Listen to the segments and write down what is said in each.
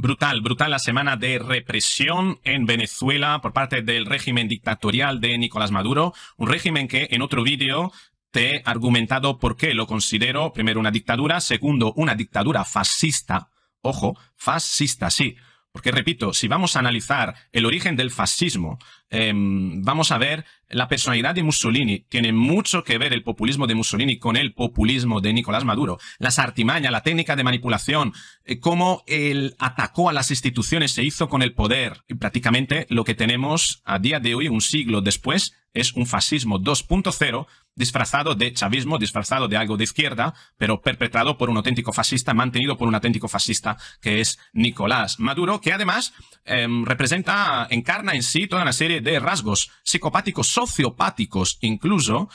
Brutal, brutal la semana de represión en Venezuela por parte del régimen dictatorial de Nicolás Maduro, un régimen que en otro vídeo te he argumentado por qué lo considero, primero, una dictadura, segundo, una dictadura fascista. Ojo, fascista, sí. Porque repito, si vamos a analizar el origen del fascismo, Em, vamos a ver la personalidad de Mussolini. Tiene mucho que ver el populismo de Mussolini con el populismo de Nicolás Maduro. Las artimañas, la técnica de manipulación, eh, cómo él atacó a las instituciones, se hizo con el poder. Y prácticamente lo que tenemos a día de hoy, un siglo después, es un fascismo 2.0 disfrazado de chavismo, disfrazado de algo de izquierda, pero perpetrado por un auténtico fascista, mantenido por un auténtico fascista que es Nicolás Maduro, que además em, representa, encarna en sí toda una serie de, rasgos psicopáticos, sociopáticos incluso,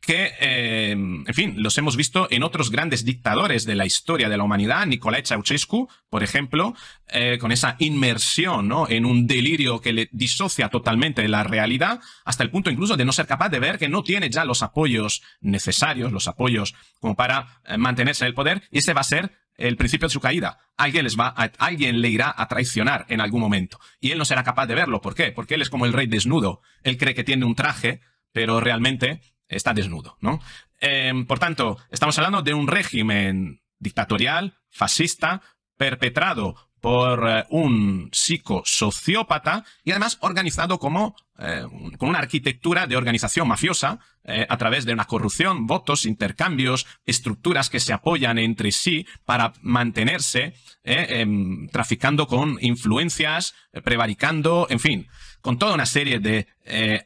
que, eh, en fin, los hemos visto en otros grandes dictadores de la historia de la humanidad, Nicolae Ceausescu, por ejemplo, eh, con esa inmersión ¿no? en un delirio que le disocia totalmente de la realidad, hasta el punto incluso de no ser capaz de ver que no tiene ya los apoyos necesarios, los apoyos como para eh, mantenerse en el poder, y ese va a ser el principio de su caída. Alguien, les va alguien le irá a traicionar en algún momento. Y él no será capaz de verlo. ¿Por qué? Porque él es como el rey desnudo. Él cree que tiene un traje, pero realmente está desnudo, ¿no? Em, por tanto, estamos hablando de un régimen dictatorial, fascista, perpetrado por eh, un psicosociópata y además organizado como eh, con una arquitectura de organización mafiosa eh, a través de una corrupción, votos, intercambios, estructuras que se apoyan entre sí para mantenerse em, traficando con influencias, prevaricando, en fin, con toda una serie de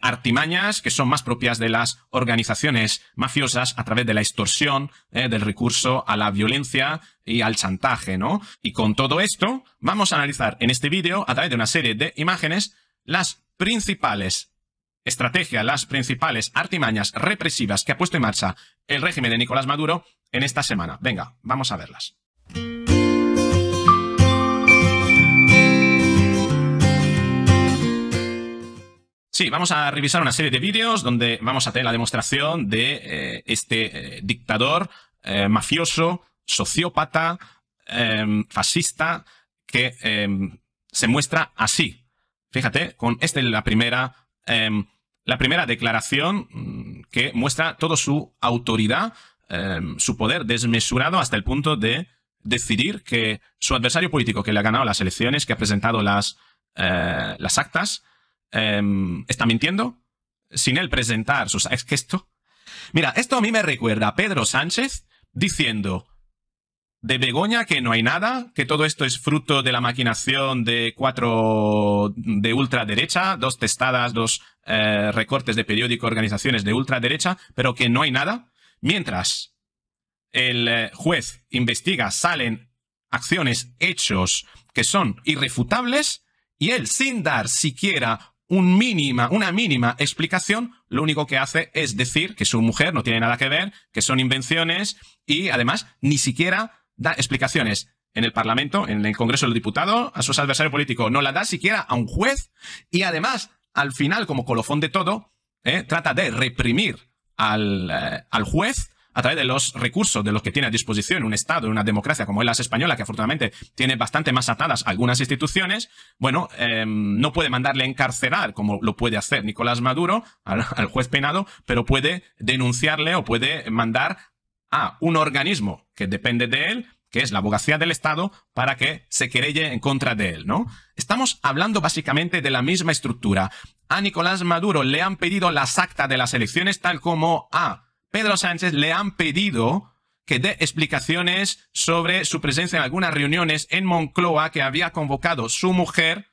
artimañas que son más propias de las organizaciones mafiosas a través de la extorsión, del recurso a la violencia, y al chantaje, ¿no? Y con todo esto, vamos a analizar en este vídeo, a través de una serie de imágenes, las principales estrategias, las principales artimañas represivas que ha puesto en marcha el régimen de Nicolás Maduro en esta semana. Venga, vamos a verlas. Sí, vamos a revisar una serie de vídeos donde vamos a tener la demostración de eh, este eh, dictador eh, mafioso sociópata, em, fascista, que em, se muestra así. Fíjate, con esta es la primera, em, la primera declaración mm, que muestra toda su autoridad, su poder desmesurado hasta el punto de decidir que su adversario político que le ha ganado las elecciones, que ha presentado las, eh, las actas, está mintiendo sin él presentar sus... Es que esto... Mira, esto a mí me recuerda a Pedro Sánchez diciendo, de Begoña que no hay nada, que todo esto es fruto de la maquinación de cuatro de ultraderecha, dos testadas, dos eh, recortes de periódico, organizaciones de ultraderecha, pero que no hay nada. Mientras el eh, juez investiga, salen acciones, hechos que son irrefutables y él, sin dar siquiera mínima, una mínima explicación, lo único que hace es decir que su mujer no tiene nada que ver, que son invenciones y además ni siquiera da explicaciones en el Parlamento, en el Congreso del diputado a sus adversarios políticos. No la da siquiera a un juez y además, al final, como colofón de todo, eh, trata de reprimir al, eh, al juez a través de los recursos de los que tiene a disposición un Estado, una democracia como es la española, que afortunadamente tiene bastante más atadas algunas instituciones, bueno, em, no puede mandarle a encarcelar, como lo puede hacer Nicolás Maduro, al, al juez penado, pero puede denunciarle o puede mandar a un organismo que depende de él, que es la abogacía del Estado, para que se querelle en contra de él, ¿no? Estamos hablando básicamente de la misma estructura. A Nicolás Maduro le han pedido las actas de las elecciones, tal como a Pedro Sánchez le han pedido que dé explicaciones sobre su presencia en algunas reuniones en Moncloa que había convocado su mujer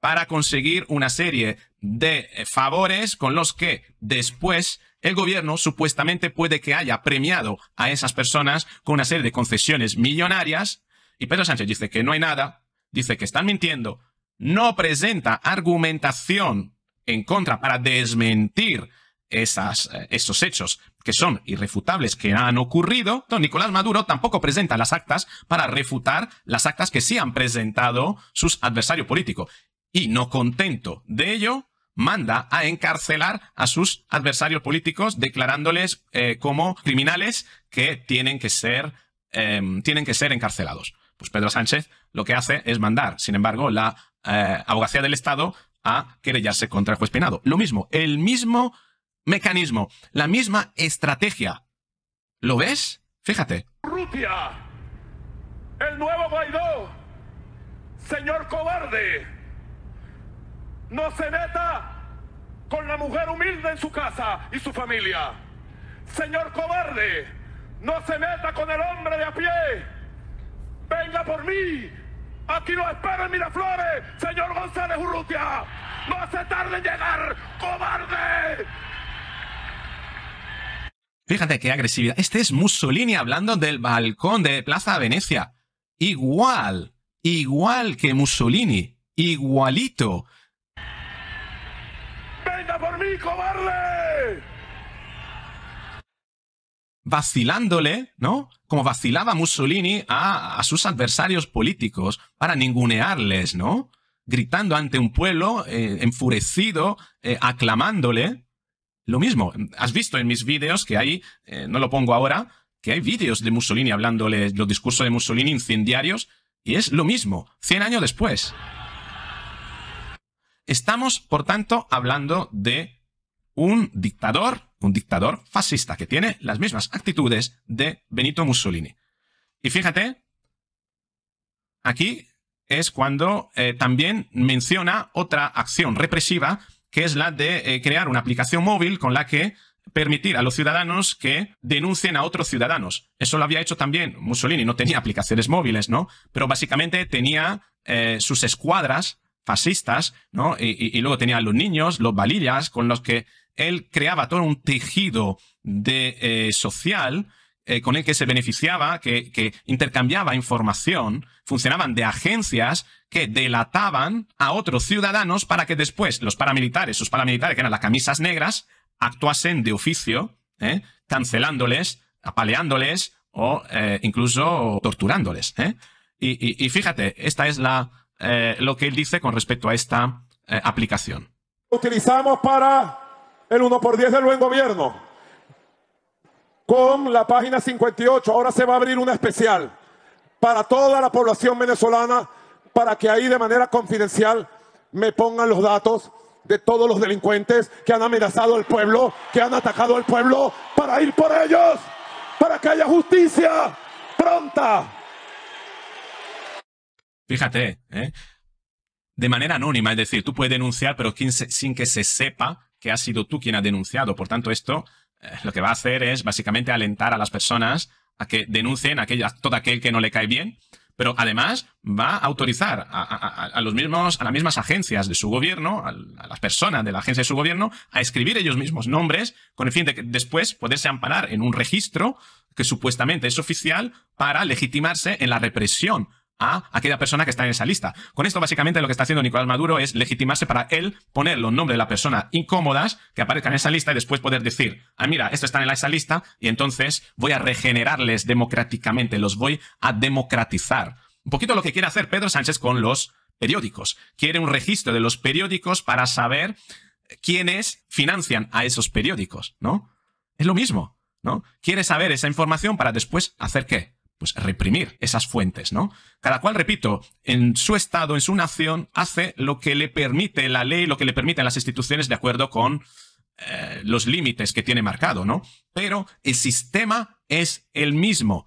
para conseguir una serie de eh, favores con los que después el gobierno supuestamente puede que haya premiado a esas personas con una serie de concesiones millonarias. Y Pedro Sánchez dice que no hay nada, dice que están mintiendo, no presenta argumentación en contra para desmentir eh, esos hechos que son irrefutables que han ocurrido, don Nicolás Maduro tampoco presenta las actas para refutar las actas que sí han presentado sus adversarios políticos y no contento de ello, manda a encarcelar a sus adversarios políticos declarándoles eh, como criminales que tienen que ser, em, tienen que ser encarcelados. Pues Pedro Sánchez lo que hace es mandar, sin embargo, la eh, abogacía del Estado a querellarse contra el juez Pinado. Lo mismo, el mismo mecanismo, la misma estrategia. ¿Lo ves? Fíjate. Rupia, el nuevo Guaidó, señor cobarde no se meta con la mujer humilde en su casa y su familia. Señor cobarde, no se meta con el hombre de a pie. Venga por mí. Aquí lo espero en Miraflores, señor González Urrutia. No se tarde en llegar, cobarde. Fíjate qué agresividad. Este es Mussolini hablando del balcón de Plaza Venecia. Igual, igual que Mussolini, igualito. Vacilándole, ¿no? Como vacilaba Mussolini a, sus adversarios políticos para ningunearles, ¿no? Gritando ante un pueblo eh, enfurecido, eh, aclamándole. Lo mismo, has visto en mis vídeos que hay, eh, no lo pongo ahora, que hay vídeos de Mussolini hablándole, los discursos de Mussolini incendiarios, y es lo mismo, 100 años después. Estamos, por tanto, hablando de un dictador, un dictador fascista que tiene las mismas actitudes de Benito Mussolini. Y fíjate, aquí es cuando eh, también menciona otra acción represiva, que es la de eh, crear una aplicación móvil con la que permitir a los ciudadanos que denuncien a otros ciudadanos. Eso lo había hecho también Mussolini, no tenía aplicaciones móviles, ¿no? Pero básicamente tenía eh, sus escuadras fascistas, ¿no? Y, luego tenía los niños, los valillas, con los que él creaba todo un tejido de, eh, social eh, con el que se beneficiaba, que, intercambiaba información, funcionaban de agencias que delataban a otros ciudadanos para que después los paramilitares, sus paramilitares, que eran las camisas negras, actuasen de oficio, ¿eh? cancelándoles, apaleándoles o incluso torturándoles. y, fíjate, esta es la eh, lo que él dice con respecto a esta eh, aplicación. Utilizamos para el 1x10 del buen gobierno con la página 58. Ahora se va a abrir una especial para toda la población venezolana para que ahí de manera confidencial me pongan los datos de todos los delincuentes que han amenazado al pueblo, que han atacado al pueblo, para ir por ellos, para que haya justicia pronta. Fíjate, ¿eh? de manera anónima, es decir, tú puedes denunciar, pero sin que se sepa que ha sido tú quien ha denunciado. Por tanto, esto eh, lo que va a hacer es básicamente alentar a las personas a que denuncien a, todo aquel que no le cae bien, pero además va a autorizar a, los mismos, a las mismas agencias de su gobierno, a, las personas de la agencia de su gobierno, a escribir ellos mismos nombres con el fin de que después poderse amparar en un registro que supuestamente es oficial para legitimarse en la represión a aquella persona que está en esa lista. Con esto básicamente lo que está haciendo Nicolás Maduro es legitimarse para él poner los nombres de la persona incómodas que aparezcan en esa lista y después poder decir, ah, mira, esto está en esa lista y entonces voy a regenerarles democráticamente, los voy a democratizar. Un poquito lo que quiere hacer Pedro Sánchez con los periódicos. Quiere un registro de los periódicos para saber quiénes financian a esos periódicos, ¿no? Es lo mismo, ¿no? Quiere saber esa información para después hacer qué? pues reprimir esas fuentes, ¿no? Cada cual, repito, en su estado, en su nación, hace lo que le permite la ley, lo que le permiten las instituciones de acuerdo con eh, los límites que tiene marcado, ¿no? Pero el sistema es el mismo.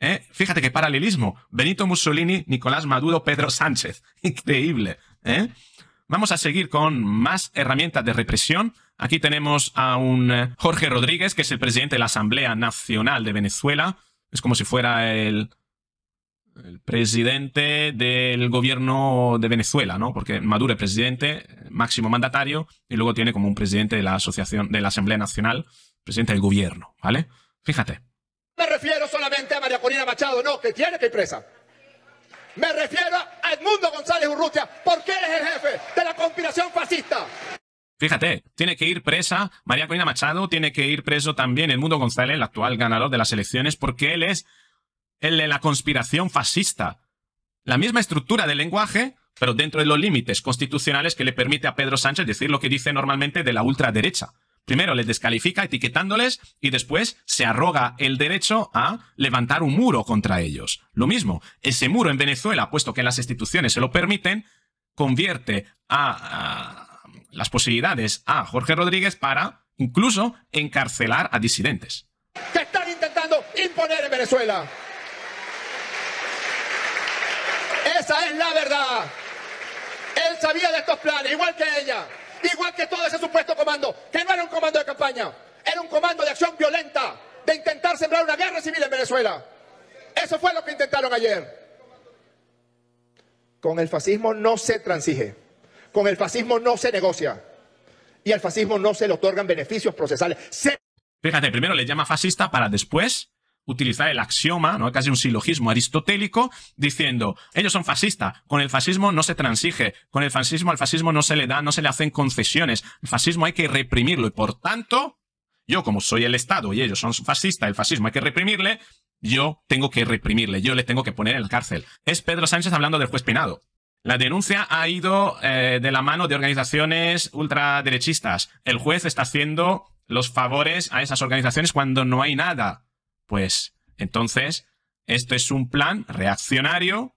¿eh? Fíjate qué paralelismo. Benito Mussolini, Nicolás Maduro, Pedro Sánchez. Increíble. ¿eh? Vamos a seguir con más herramientas de represión. Aquí tenemos a un Jorge Rodríguez, que es el presidente de la Asamblea Nacional de Venezuela es como si fuera el, presidente del gobierno de Venezuela, ¿no? Porque Maduro es presidente, máximo mandatario, y luego tiene como un presidente de la asociación, de la Asamblea Nacional, presidente del gobierno, ¿vale? Fíjate. Me refiero solamente a María Corina Machado, no, que tiene que ir presa. Me refiero a Edmundo González Urrutia, porque él es el jefe de la conspiración fascista. Fíjate, tiene que ir presa María Corina Machado, tiene que ir preso también el Mundo González, el actual ganador de las elecciones, porque él es el de la conspiración fascista. La misma estructura del lenguaje, pero dentro de los límites constitucionales que le permite a Pedro Sánchez decir lo que dice normalmente de la ultraderecha. Primero les descalifica etiquetándoles y después se arroga el derecho a levantar un muro contra ellos. Lo mismo, ese muro en Venezuela, puesto que las instituciones se lo permiten, convierte a las posibilidades a Jorge Rodríguez para incluso encarcelar a disidentes. Que están intentando imponer en Venezuela. Esa es la verdad. Él sabía de estos planes, igual que ella, igual que todo ese supuesto comando, que no era un comando de campaña, era un comando de acción violenta, de intentar sembrar una guerra civil en Venezuela. Eso fue lo que intentaron ayer. Con el fascismo no se transige. Con el fascismo no se negocia. Y al fascismo no se le otorgan beneficios procesales. Fíjate, primero le llama fascista para después utilizar el axioma, ¿no? casi un silogismo aristotélico, diciendo, ellos son fascistas, con el fascismo no se transige, con el fascismo al fascismo no se le da, no se le hacen concesiones, el fascismo hay que reprimirlo y por tanto, yo como soy el Estado y ellos son fascistas, el fascismo hay que reprimirle, yo tengo que reprimirle, yo le tengo que poner en la cárcel. Es Pedro Sánchez hablando del juez Pinado. La denuncia ha ido eh, de la mano de organizaciones ultraderechistas. El juez está haciendo los favores a esas organizaciones cuando no hay nada. Pues entonces, esto es un plan reaccionario,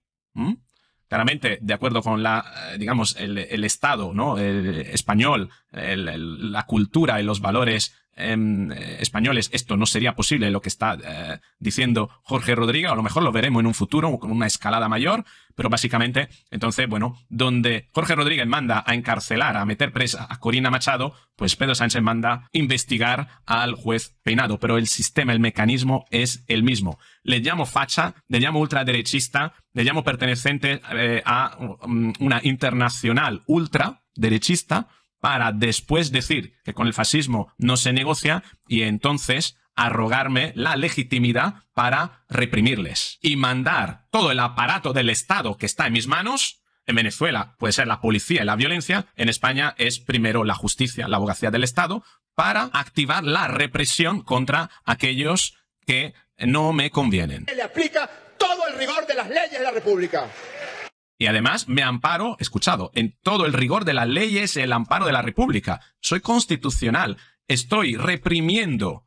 claramente de acuerdo con la, eh, digamos, el, Estado ¿no? el español, la cultura y los valores Em, eh, españoles esto no sería posible, lo que está eh, diciendo Jorge Rodríguez, a lo mejor lo veremos en un futuro con una escalada mayor, pero básicamente, entonces, bueno, donde Jorge Rodríguez manda a encarcelar, a meter presa a Corina Machado, pues Pedro Sánchez manda investigar al juez Peinado, pero el sistema, el mecanismo es el mismo. Le llamo facha, le llamo ultraderechista, le llamo perteneciente eh, a mm, una internacional ultraderechista, para después decir que con el fascismo no se negocia y entonces arrogarme la legitimidad para reprimirles y mandar todo el aparato del Estado que está en mis manos. En Venezuela puede ser la policía y la violencia, en España es primero la justicia, la abogacía del Estado, para activar la represión contra aquellos que no me convienen. Le aplica todo el rigor de las leyes de la República. Y además me amparo, escuchado, en todo el rigor de las leyes, el amparo de la República. Soy constitucional. Estoy reprimiendo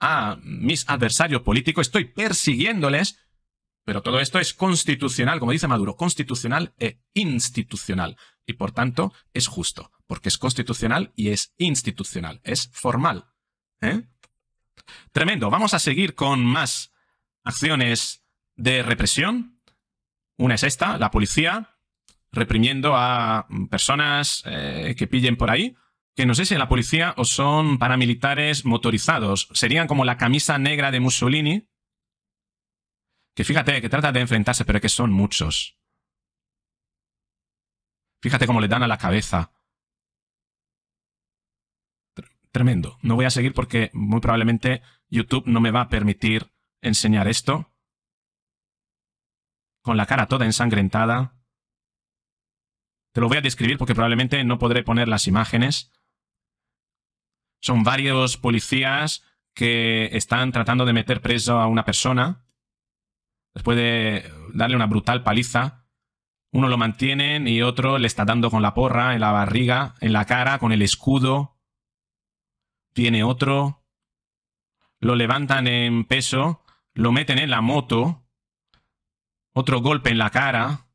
a mis adversarios políticos, estoy persiguiéndoles, pero todo esto es constitucional, como dice Maduro, constitucional e institucional. Y por tanto es justo, porque es constitucional y es institucional, es formal. ¿Eh? Tremendo. Vamos a seguir con más acciones de represión una es esta, la policía reprimiendo a personas eh, que pillen por ahí, que no sé si la policía o son paramilitares motorizados. Serían como la camisa negra de Mussolini, que fíjate, que trata de enfrentarse, pero que son muchos. Fíjate cómo le dan a la cabeza. Tremendo. No voy a seguir porque muy probablemente YouTube no me va a permitir enseñar esto con la cara toda ensangrentada. Te lo voy a describir porque probablemente no podré poner las imágenes. Son varios policías que están tratando de meter preso a una persona. Después de darle una brutal paliza, uno lo mantienen y otro le está dando con la porra, en la barriga, en la cara, con el escudo. Tiene otro. Lo levantan en peso, lo meten en la moto otro golpe en la cara.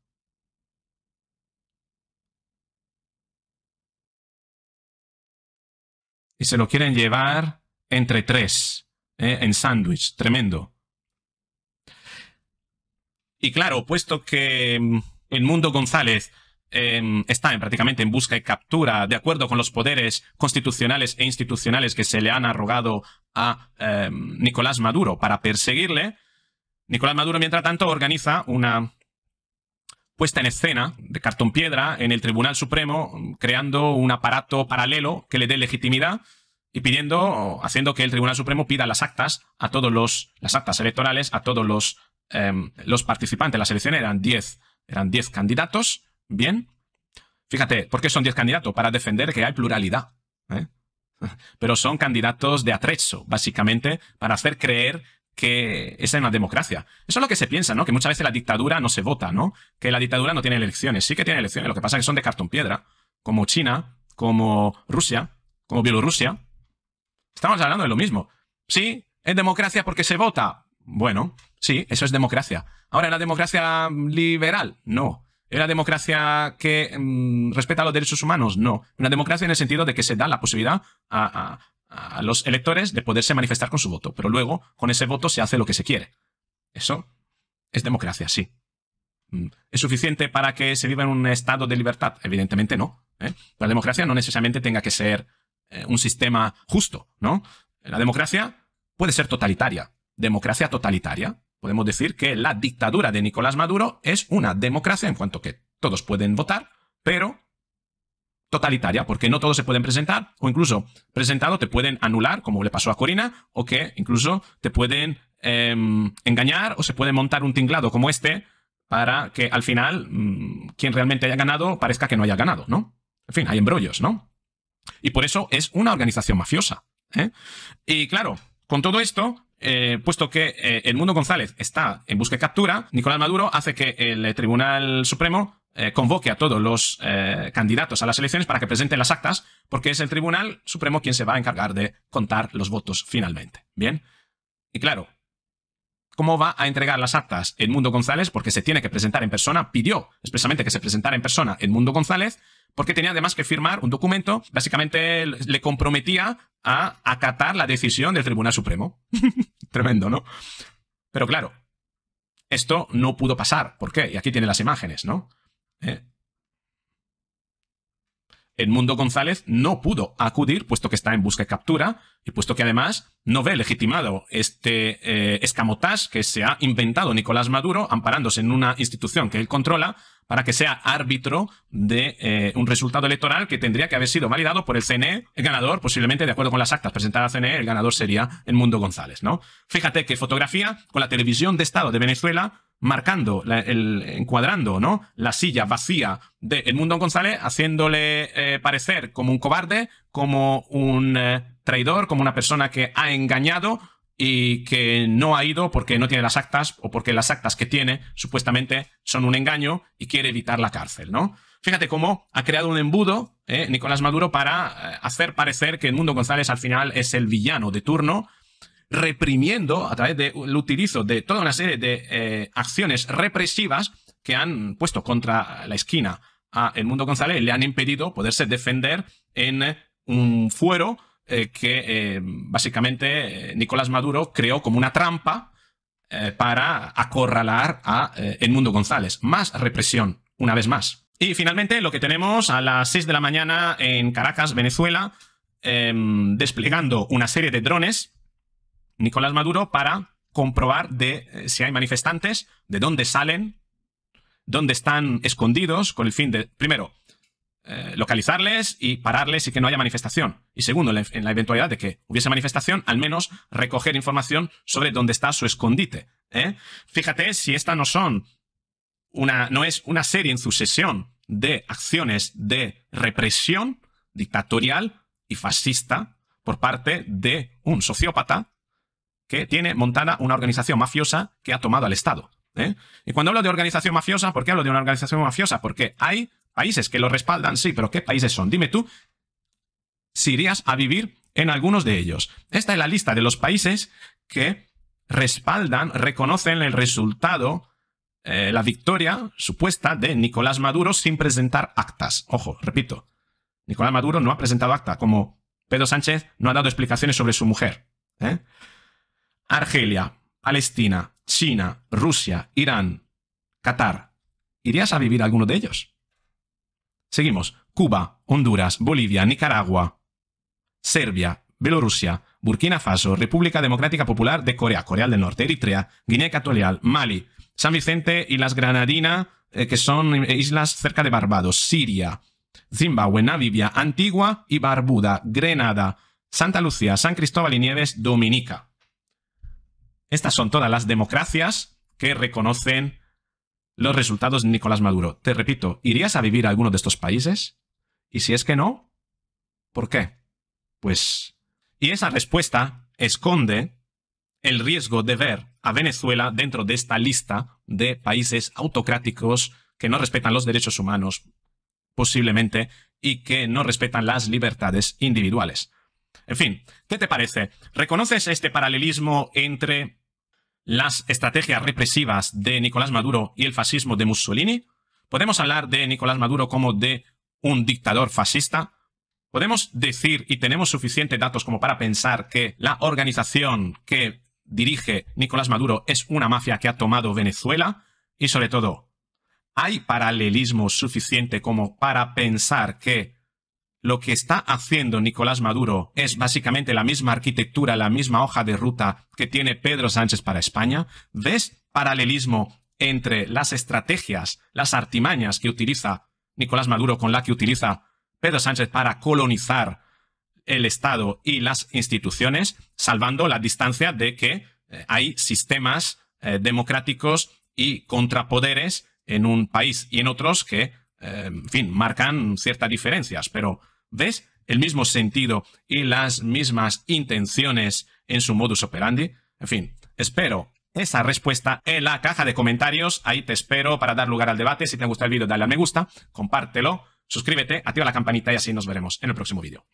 Y se lo quieren llevar entre tres, eh, en sándwich, tremendo. Y claro, puesto que mm, el mundo González em, está en, prácticamente en busca y captura, de acuerdo con los poderes constitucionales e institucionales que se le han arrogado a em, Nicolás Maduro para perseguirle, Nicolás Maduro, mientras tanto, organiza una puesta en escena de cartón piedra en el Tribunal Supremo, creando un aparato paralelo que le dé legitimidad y pidiendo, haciendo que el Tribunal Supremo pida las actas a todos los, las actas electorales a todos los, em, los participantes. La elecciones eran 10 eran candidatos, bien. Fíjate, ¿por qué son 10 candidatos? Para defender que hay pluralidad. ¿eh? Pero son candidatos de atrecho, básicamente, para hacer creer que esa es una democracia. Eso es lo que se piensa, ¿no? Que muchas veces la dictadura no se vota, ¿no? Que la dictadura no tiene elecciones. Sí que tiene elecciones, lo que pasa es que son de cartón piedra, como China, como Rusia, como Bielorrusia. Estamos hablando de lo mismo. Sí, es democracia porque se vota. Bueno, sí, eso es democracia. Ahora, ¿es la democracia liberal? No. ¿Es democracia que mm, respeta los derechos humanos? No. Una democracia en el sentido de que se da la posibilidad a, a los electores de poderse manifestar con su voto, pero luego con ese voto se hace lo que se quiere. Eso es democracia, sí. Mm. ¿Es suficiente para que se viva en un estado de libertad? Evidentemente no. ¿eh? La democracia no necesariamente tenga que ser eh, un sistema justo, ¿no? La democracia puede ser totalitaria. Democracia totalitaria. Podemos decir que la dictadura de Nicolás Maduro es una democracia en cuanto que todos pueden votar, pero totalitaria, porque no todos se pueden presentar, o incluso presentado te pueden anular, como le pasó a Corina, o que incluso te pueden em, engañar o se puede montar un tinglado como este para que al final mm, quien realmente haya ganado parezca que no haya ganado, ¿no? En fin, hay embrollos, ¿no? Y por eso es una organización mafiosa. ¿eh? Y claro, con todo esto, eh, puesto que eh, el mundo González está en busca y captura, Nicolás Maduro hace que el Tribunal Supremo eh, convoque a todos los eh, candidatos a las elecciones para que presenten las actas, porque es el Tribunal Supremo quien se va a encargar de contar los votos finalmente. Bien. Y claro, ¿Cómo va a entregar las actas mundo González? Porque se tiene que presentar en persona. Pidió expresamente que se presentara en persona mundo González, porque tenía además que firmar un documento. Básicamente le comprometía a acatar la decisión del Tribunal Supremo. Tremendo, ¿no? Pero claro, esto no pudo pasar. ¿Por qué? Y aquí tiene las imágenes, ¿no? ¿Eh? Edmundo González no pudo acudir, puesto que está en busca y captura, y puesto que además no ve legitimado este eh, escamotaje que se ha inventado Nicolás Maduro, amparándose en una institución que él controla, para que sea árbitro de eh, un resultado electoral que tendría que haber sido validado por el CNE. El ganador, posiblemente, de acuerdo con las actas presentadas al CNE, el ganador sería Edmundo González, ¿no? Fíjate que fotografía con la televisión de Estado de Venezuela marcando, el, encuadrando, ¿no? La silla vacía de El Mundo González, haciéndole eh, parecer como un cobarde, como un eh, traidor, como una persona que ha engañado y que no ha ido porque no tiene las actas o porque las actas que tiene supuestamente son un engaño y quiere evitar la cárcel, ¿no? Fíjate cómo ha creado un embudo eh, Nicolás Maduro para hacer parecer que el mundo González al final es el villano de turno reprimiendo a través del utilizo de toda una serie de eh, acciones represivas que han puesto contra la esquina a Mundo González, le han impedido poderse defender en un fuero eh, que eh, básicamente Nicolás Maduro creó como una trampa para acorralar a El Mundo González. Más represión, una vez más. Y finalmente lo que tenemos a las 6 de la mañana en Caracas, Venezuela, em, desplegando una serie de drones Nicolás Maduro para comprobar de eh, si hay manifestantes, de dónde salen, dónde están escondidos, con el fin de, primero, eh, localizarles y pararles y que no haya manifestación. Y segundo, en la, eventualidad de que hubiese manifestación, al menos recoger información sobre dónde está su escondite. ¿eh? Fíjate si esta no son una, no es una serie en sucesión de acciones de represión dictatorial y fascista por parte de un sociópata que tiene montada una organización mafiosa que ha tomado al Estado. ¿eh? Y cuando hablo de organización mafiosa, ¿por qué hablo de una organización mafiosa? Porque hay países que lo respaldan, sí, pero ¿qué países son? Dime tú si irías a vivir en algunos de ellos. Esta es la lista de los países que respaldan, reconocen el resultado, eh, la victoria supuesta de Nicolás Maduro sin presentar actas. Ojo, repito, Nicolás Maduro no ha presentado acta, como Pedro Sánchez no ha dado explicaciones sobre su mujer. ¿eh? Argelia, Palestina, China, Rusia, Irán, Qatar. ¿Irías a vivir alguno de ellos? Seguimos. Cuba, Honduras, Bolivia, Nicaragua, Serbia, Bielorrusia, Burkina Faso, República Democrática Popular de Corea, Corea del Norte, Eritrea, Guinea Ecuatorial, Mali, San Vicente y las Granadinas, eh, que son eh, islas cerca de Barbados, Siria, Zimbabue, Namibia, Antigua y Barbuda, Grenada, Santa Lucía, San Cristóbal y Nieves, Dominica. Estas son todas las democracias que reconocen los resultados de Nicolás Maduro. Te repito, ¿irías a vivir a alguno de estos países? Y si es que no, ¿por qué? Pues... Y esa respuesta esconde el riesgo de ver a Venezuela dentro de esta lista de países autocráticos que no respetan los derechos humanos, posiblemente, y que no respetan las libertades individuales. En fin, ¿qué te parece? ¿Reconoces este paralelismo entre las estrategias represivas de Nicolás Maduro y el fascismo de Mussolini? ¿Podemos hablar de Nicolás Maduro como de un dictador fascista? ¿Podemos decir y tenemos suficientes datos como para pensar que la organización que dirige Nicolás Maduro es una mafia que ha tomado Venezuela? Y sobre todo, ¿hay paralelismo suficiente como para pensar que lo que está haciendo Nicolás Maduro es básicamente la misma arquitectura, la misma hoja de ruta que tiene Pedro Sánchez para España. ¿Ves paralelismo entre las estrategias, las artimañas que utiliza Nicolás Maduro con la que utiliza Pedro Sánchez para colonizar el Estado y las instituciones, salvando la distancia de que eh, hay sistemas eh, democráticos y contrapoderes en un país y en otros que eh, en fin, marcan ciertas diferencias, pero ¿ves el mismo sentido y las mismas intenciones en su modus operandi? En fin, espero esa respuesta en la caja de comentarios. Ahí te espero para dar lugar al debate. Si te ha gustado el vídeo, dale a me gusta, compártelo, suscríbete, activa la campanita y así nos veremos en el próximo vídeo.